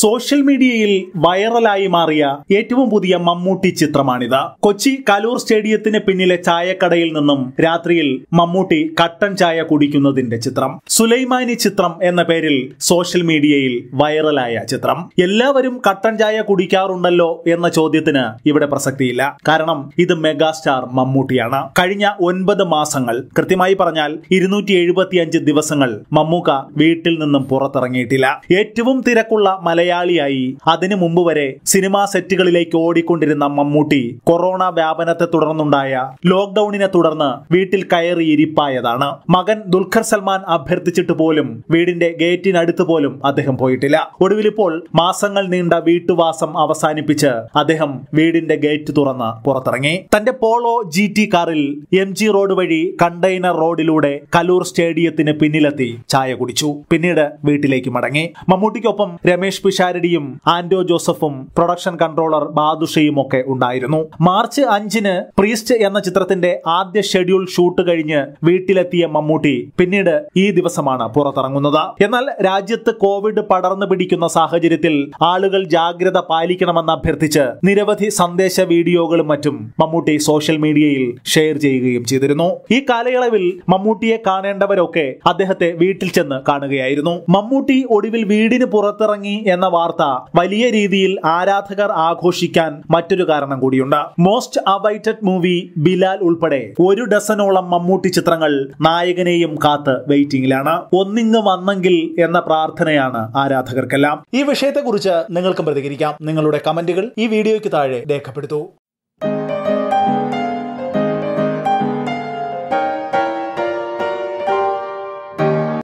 social മീഡിയയിൽ വൈറലായി മാറിയ ഏറ്റവും പുതിയ മമ്മൂട്ടി ചിത്രമാണിത് കൊച്ചി കലൂർ സ്റ്റേഡിയത്തിന് പിന്നിലെ ചായക്കടയിൽ നിന്നും രാത്രിയിൽ മമ്മൂട്ടി കട്ടൻ ചായ കുടിക്കുന്നതിന്റെ ചിത്രം സുലൈമാനി ചിത്രം എന്ന പേരിൽ സോഷ്യൽ മീഡിയയിൽ വൈറലായ ചിത്രം എല്ലാവരും കട്ടൻ ചായ കുടിക്കാറുണ്ടല്ലോ എന്ന ചോദ്യത്തിന് ഇവിടെ പ്രസക്തിയില്ല കാരണം ഇത് മെഗാസ്റ്റാർ മമ്മൂട്ടിയാണ് കഴിഞ്ഞ ഒൻപത് മാസങ്ങൾ കൃത്യമായി പറഞ്ഞാൽ ഇരുന്നൂറ്റി ദിവസങ്ങൾ മമ്മൂക്ക വീട്ടിൽ നിന്നും പുറത്തിറങ്ങിയിട്ടില്ല ഏറ്റവും തിരക്കുള്ള മല മലയാളിയായി അതിനു മുമ്പ് വരെ സിനിമാ സെറ്റുകളിലേക്ക് ഓടിക്കൊണ്ടിരുന്ന മമ്മൂട്ടി കൊറോണ വ്യാപനത്തെ തുടർന്നുണ്ടായ ലോക്ക്ഡൌണിനെ തുടർന്ന് വീട്ടിൽ കയറി ഇരിപ്പായതാണ് മകൻ ദുൽഖർ സൽമാൻ അഭ്യർത്ഥിച്ചിട്ട് പോലും വീടിന്റെ ഗേറ്റിനടുത്ത് പോലും അദ്ദേഹം പോയിട്ടില്ല ഒടുവിലിപ്പോൾ മാസങ്ങൾ നീണ്ട വീട്ടുവാസം അവസാനിപ്പിച്ച് അദ്ദേഹം വീടിന്റെ ഗേറ്റ് തുറന്ന് പുറത്തിറങ്ങി തന്റെ പോളോ ജി ടി കാറിൽ എം ജി റോഡ് വഴി കണ്ടെയ്നർ റോഡിലൂടെ കലൂർ സ്റ്റേഡിയത്തിന് പിന്നിലെത്തി ചായ കുടിച്ചു പിന്നീട് വീട്ടിലേക്ക് മടങ്ങി മമ്മൂട്ടിക്കൊപ്പം രമേശ് പി ഷാരടിയും ആന്റോ ജോസഫും പ്രൊഡക്ഷൻ കൺട്രോളർ ബാദുഷയും ഒക്കെ ഉണ്ടായിരുന്നു മാർച്ച് അഞ്ചിന് പ്രീസ്റ്റ് എന്ന ചിത്രത്തിന്റെ ആദ്യ ഷെഡ്യൂൾ ഷൂട്ട് കഴിഞ്ഞ് വീട്ടിലെത്തിയ മമ്മൂട്ടി പിന്നീട് ഈ ദിവസമാണ് പുറത്തിറങ്ങുന്നത് എന്നാൽ രാജ്യത്ത് കോവിഡ് പടർന്നു പിടിക്കുന്ന സാഹചര്യത്തിൽ ആളുകൾ ജാഗ്രത പാലിക്കണമെന്ന് അഭ്യർത്ഥിച്ച് നിരവധി സന്ദേശ വീഡിയോകളും മറ്റും മമ്മൂട്ടി സോഷ്യൽ മീഡിയയിൽ ഷെയർ ചെയ്യുകയും ചെയ്തിരുന്നു ഈ കാലയളവിൽ മമ്മൂട്ടിയെ കാണേണ്ടവരൊക്കെ അദ്ദേഹത്തെ വീട്ടിൽ ചെന്ന് കാണുകയായിരുന്നു മമ്മൂട്ടി ഒടുവിൽ വീടിന് പുറത്തിറങ്ങി എന്ന എന്ന വാർത്ത വലിയ രീതിയിൽ ആരാധകർ ആഘോഷിക്കാൻ മറ്റൊരു കാരണം കൂടിയുണ്ട് മോസ്റ്റ് അവൈറ്റഡ് മൂവി ബിലാൽ ഉൾപ്പെടെ ഒരു ഡസനോളം മമ്മൂട്ടി ചിത്രങ്ങൾ നായകനെയും കാത്ത് വെയിറ്റിംഗിലാണ് ഒന്നിങ്ങ് വന്നെങ്കിൽ എന്ന പ്രാർത്ഥനയാണ് ആരാധകർക്കെല്ലാം ഈ വിഷയത്തെക്കുറിച്ച് നിങ്ങൾക്കും പ്രതികരിക്കാം നിങ്ങളുടെ കമന്റുകൾ ഈ വീഡിയോയ്ക്ക് താഴെ രേഖപ്പെടുത്തൂ